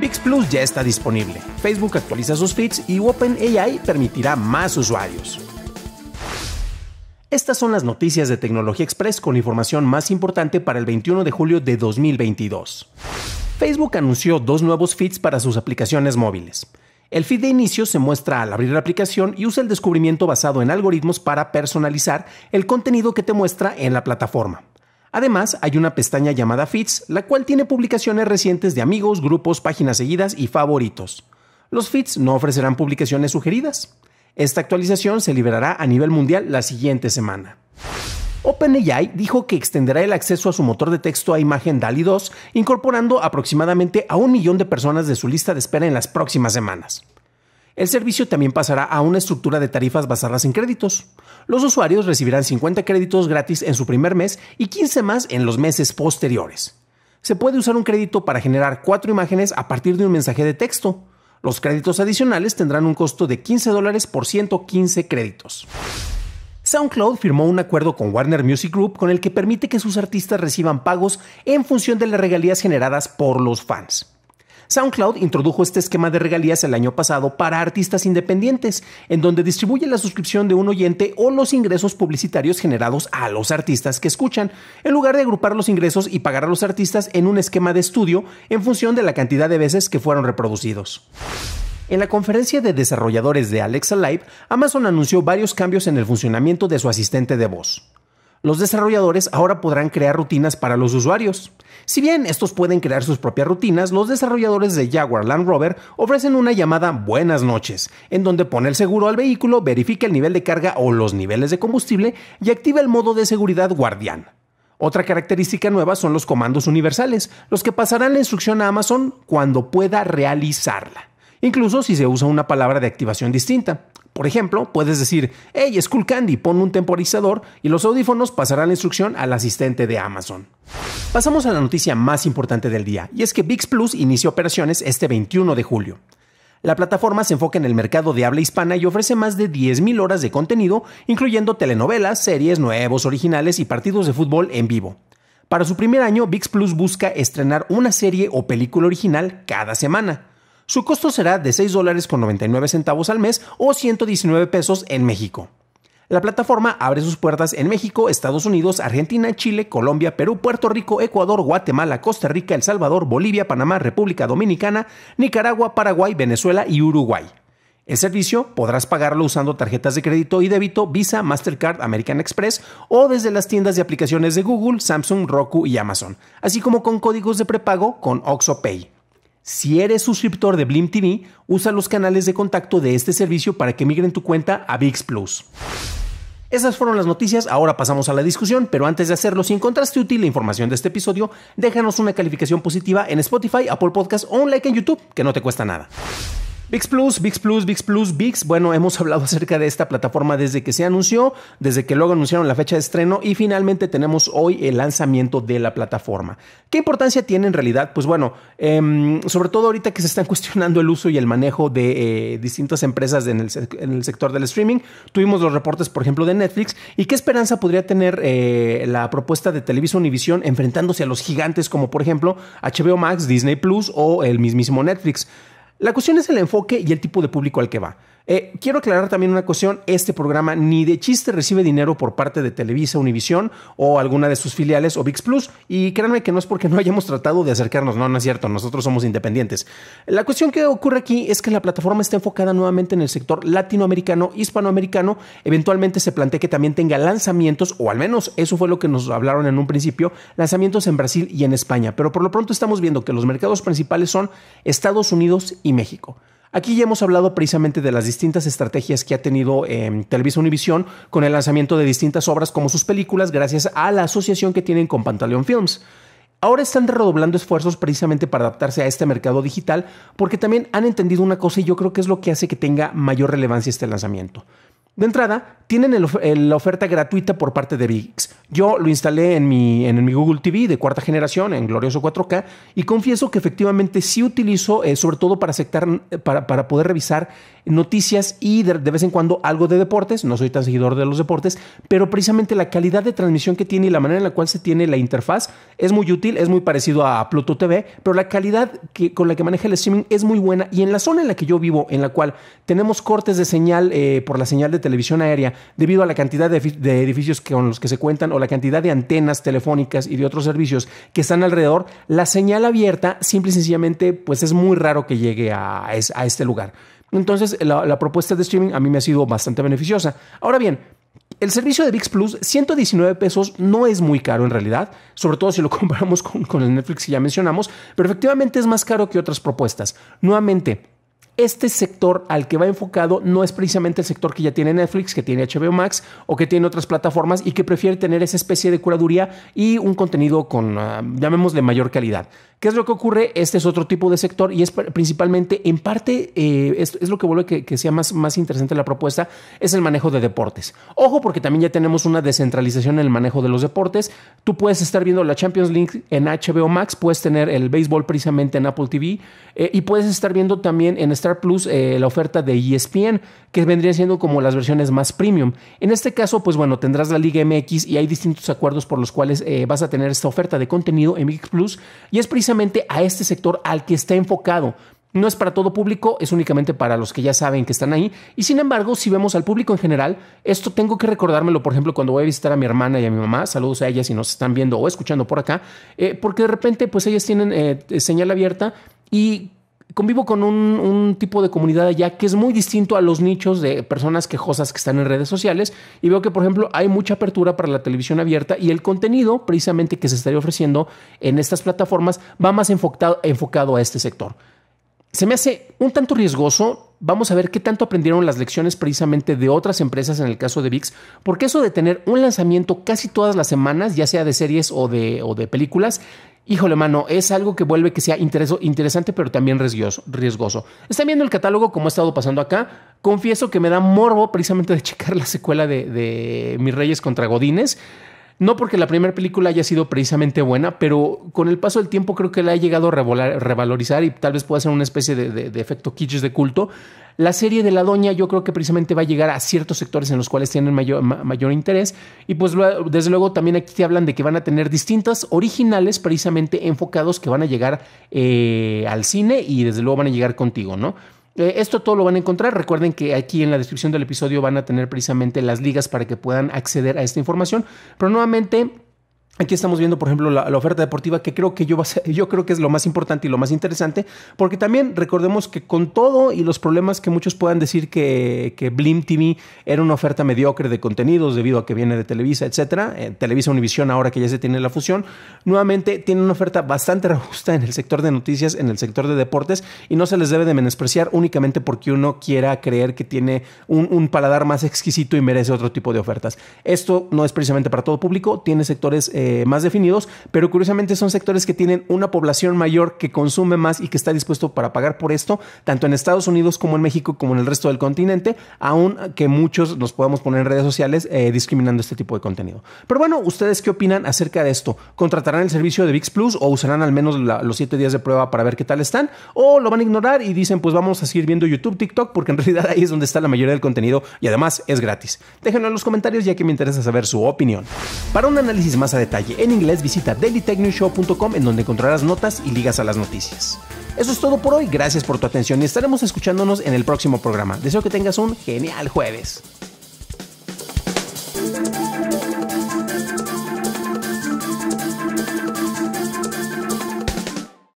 VIX Plus ya está disponible. Facebook actualiza sus feeds y OpenAI permitirá más usuarios. Estas son las noticias de Tecnología Express con información más importante para el 21 de julio de 2022. Facebook anunció dos nuevos feeds para sus aplicaciones móviles. El feed de inicio se muestra al abrir la aplicación y usa el descubrimiento basado en algoritmos para personalizar el contenido que te muestra en la plataforma. Además, hay una pestaña llamada Fits, la cual tiene publicaciones recientes de amigos, grupos, páginas seguidas y favoritos. Los Fits no ofrecerán publicaciones sugeridas. Esta actualización se liberará a nivel mundial la siguiente semana. OpenAI dijo que extenderá el acceso a su motor de texto a imagen DALI 2, incorporando aproximadamente a un millón de personas de su lista de espera en las próximas semanas. El servicio también pasará a una estructura de tarifas basadas en créditos los usuarios recibirán 50 créditos gratis en su primer mes y 15 más en los meses posteriores. Se puede usar un crédito para generar cuatro imágenes a partir de un mensaje de texto. Los créditos adicionales tendrán un costo de 15 dólares por 115 créditos. SoundCloud firmó un acuerdo con Warner Music Group con el que permite que sus artistas reciban pagos en función de las regalías generadas por los fans. SoundCloud introdujo este esquema de regalías el año pasado para artistas independientes, en donde distribuye la suscripción de un oyente o los ingresos publicitarios generados a los artistas que escuchan, en lugar de agrupar los ingresos y pagar a los artistas en un esquema de estudio en función de la cantidad de veces que fueron reproducidos. En la conferencia de desarrolladores de Alexa Live, Amazon anunció varios cambios en el funcionamiento de su asistente de voz los desarrolladores ahora podrán crear rutinas para los usuarios. Si bien estos pueden crear sus propias rutinas, los desarrolladores de Jaguar Land Rover ofrecen una llamada Buenas noches, en donde pone el seguro al vehículo, verifica el nivel de carga o los niveles de combustible y activa el modo de seguridad guardián. Otra característica nueva son los comandos universales, los que pasarán la instrucción a Amazon cuando pueda realizarla, incluso si se usa una palabra de activación distinta. Por ejemplo, puedes decir, hey, Skull Candy, pon un temporizador y los audífonos pasarán la instrucción al asistente de Amazon. Pasamos a la noticia más importante del día, y es que VIX Plus inició operaciones este 21 de julio. La plataforma se enfoca en el mercado de habla hispana y ofrece más de 10.000 horas de contenido, incluyendo telenovelas, series, nuevos originales y partidos de fútbol en vivo. Para su primer año, VIX Plus busca estrenar una serie o película original cada semana. Su costo será de $6.99 al mes o 119 pesos en México. La plataforma abre sus puertas en México, Estados Unidos, Argentina, Chile, Colombia, Perú, Puerto Rico, Ecuador, Guatemala, Costa Rica, El Salvador, Bolivia, Panamá, República Dominicana, Nicaragua, Paraguay, Venezuela y Uruguay. El servicio podrás pagarlo usando tarjetas de crédito y débito Visa, Mastercard, American Express o desde las tiendas de aplicaciones de Google, Samsung, Roku y Amazon, así como con códigos de prepago con OxoPay. Si eres suscriptor de Blim TV, usa los canales de contacto de este servicio para que migren tu cuenta a VIX Plus. Esas fueron las noticias, ahora pasamos a la discusión, pero antes de hacerlo, si encontraste útil la información de este episodio, déjanos una calificación positiva en Spotify, Apple Podcasts o un like en YouTube, que no te cuesta nada. VIX Plus, VIX Plus, VIX Plus, VIX. Bueno, hemos hablado acerca de esta plataforma desde que se anunció, desde que luego anunciaron la fecha de estreno y finalmente tenemos hoy el lanzamiento de la plataforma. ¿Qué importancia tiene en realidad? Pues bueno, em, sobre todo ahorita que se están cuestionando el uso y el manejo de eh, distintas empresas en el, sector del streaming, tuvimos los reportes, por ejemplo, de Netflix y qué esperanza podría tener eh, la propuesta de Televisa Visión enfrentándose a los gigantes como por ejemplo HBO Max, Disney Plus o el mismísimo Netflix. La cuestión es el enfoque y el tipo de público al que va. Eh, quiero aclarar también una cuestión, este programa ni de chiste recibe dinero por parte de Televisa, Univisión o alguna de sus filiales o VIX Plus, y créanme que no es porque no hayamos tratado de acercarnos, no, no es cierto, nosotros somos independientes. La cuestión que ocurre aquí es que la plataforma está enfocada nuevamente en el sector latinoamericano, hispanoamericano, eventualmente se plantea que también tenga lanzamientos, o al menos eso fue lo que nos hablaron en un principio, lanzamientos en Brasil y en España, pero por lo pronto estamos viendo que los mercados principales son Estados Unidos y México. Aquí ya hemos hablado precisamente de las distintas estrategias que ha tenido em, Televisa Univisión con el lanzamiento de distintas obras como sus películas gracias a la asociación que tienen con Pantaleón Films. Ahora están redoblando esfuerzos precisamente para adaptarse a este mercado digital porque también han entendido una cosa y yo creo que es lo que hace que tenga mayor relevancia este lanzamiento. De entrada, tienen la oferta gratuita por parte de VIX. Yo lo instalé en mi, en mi Google TV de cuarta generación, en glorioso 4K, y confieso que efectivamente sí utilizo, eh, sobre todo para, aceptar, eh, para, para, poder revisar noticias y de, vez en cuando algo de deportes. No soy tan seguidor de los deportes, pero precisamente la calidad de transmisión que tiene y la manera en la cual se tiene la interfaz es muy útil, es muy parecido a Pluto TV, pero la calidad que, con la que maneja el streaming es muy buena y en la zona en la que yo vivo, en la cual tenemos cortes de señal eh, por la señal de televisión aérea debido a la cantidad de, edificios con los que se cuentan o la cantidad de antenas telefónicas y de otros servicios que están alrededor, la señal abierta simple y sencillamente pues es muy raro que llegue a este lugar. Entonces, la, propuesta de streaming a mí me ha sido bastante beneficiosa. Ahora bien, el servicio de VIX Plus, 119 pesos, no es muy caro en realidad, sobre todo si lo comparamos con, con el Netflix que ya mencionamos, pero efectivamente es más caro que otras propuestas. Nuevamente, este sector al que va enfocado no es precisamente el sector que ya tiene Netflix, que tiene HBO Max o que tiene otras plataformas y que prefiere tener esa especie de curaduría y un contenido con, ah, llamémosle, mayor calidad. ¿Qué es lo que ocurre? Este es otro tipo de sector y es principalmente, en parte, eh, es, lo que vuelve que, que, sea más, más interesante la propuesta, es el manejo de deportes. Ojo, porque también ya tenemos una descentralización en el manejo de los deportes. Tú puedes estar viendo la Champions League en HBO Max, puedes tener el béisbol precisamente en Apple TV eh, y puedes estar viendo también en esta Plus eh, la oferta de ESPN, que vendría siendo como las versiones más premium. En este caso, pues bueno, tendrás la Liga MX y hay distintos acuerdos por los cuales eh, vas a tener esta oferta de contenido en Plus y es precisamente a este sector al que está enfocado. No es para todo público, es únicamente para los que ya saben que están ahí. Y sin embargo, si vemos al público en general, esto tengo que recordármelo, por ejemplo, cuando voy a visitar a mi hermana y a mi mamá. Saludos a ellas si nos están viendo o escuchando por acá. Eh, porque de repente, pues ellas tienen señal abierta y convivo con un, tipo de comunidad allá que es muy distinto a los nichos de personas quejosas que están en redes sociales y veo que, por ejemplo, hay mucha apertura para la televisión abierta y el contenido precisamente que se estaría ofreciendo en estas plataformas va más enfocado, enfocado a este sector. Se me hace un tanto riesgoso. Vamos a ver qué tanto aprendieron las lecciones precisamente de otras empresas en el caso de VIX, porque eso de tener un lanzamiento casi todas las semanas, ya sea de series o o de películas, híjole, mano, es algo que vuelve que sea interesante, pero también riesgoso, riesgoso. Están viendo el catálogo como ha estado pasando acá. Confieso que me da morbo precisamente de checar la secuela de, Mis Reyes contra Godines. No porque la primera película haya sido precisamente buena, pero con el paso del tiempo creo que la ha llegado a revalorizar y tal vez pueda ser una especie de, de efecto kitsch de culto. La serie de la doña yo creo que precisamente va a llegar a ciertos sectores en los cuales tienen mayor, mayor interés. Y pues desde luego también aquí te hablan de que van a tener distintas originales precisamente enfocados que van a llegar eh, al cine y desde luego van a llegar contigo, ¿no? Eh, esto todo lo van a encontrar. Recuerden que aquí en la descripción del episodio van a tener precisamente las ligas para que puedan acceder a esta información. Pero nuevamente Aquí estamos viendo, por ejemplo, la, oferta deportiva, que creo que yo, yo creo que es lo más importante y lo más interesante, porque también recordemos que con todo y los problemas que muchos puedan decir que, que Blim TV era una oferta mediocre de contenidos debido a que viene de Televisa, etcétera, eh, Televisa Univisión ahora que ya se tiene la fusión, nuevamente tiene una oferta bastante robusta en el sector de noticias, en el sector de deportes, y no se les debe de menospreciar únicamente porque uno quiera creer que tiene un, paladar más exquisito y merece otro tipo de ofertas. Esto no es precisamente para todo público, tiene sectores... Eh, eh, más definidos, pero curiosamente son sectores que tienen una población mayor que consume más y que está dispuesto para pagar por esto, tanto en Estados Unidos como en México, como en el resto del continente, aunque que muchos nos podamos poner en redes sociales eh, discriminando este tipo de contenido. Pero bueno, ¿ustedes qué opinan acerca de esto? ¿Contratarán el servicio de VIX Plus o usarán al menos los 7 días de prueba para ver qué tal están? ¿O lo van a ignorar y dicen, pues vamos a seguir viendo YouTube, TikTok, porque en realidad ahí es donde está la mayoría del contenido y además es gratis? Déjenlo en los comentarios ya que me interesa saber su opinión. Para un análisis más a en inglés, visita dailytechnewshow.com en donde encontrarás notas y ligas a las noticias. Eso es todo por hoy, gracias por tu atención y estaremos escuchándonos en el próximo programa. Deseo que tengas un genial jueves.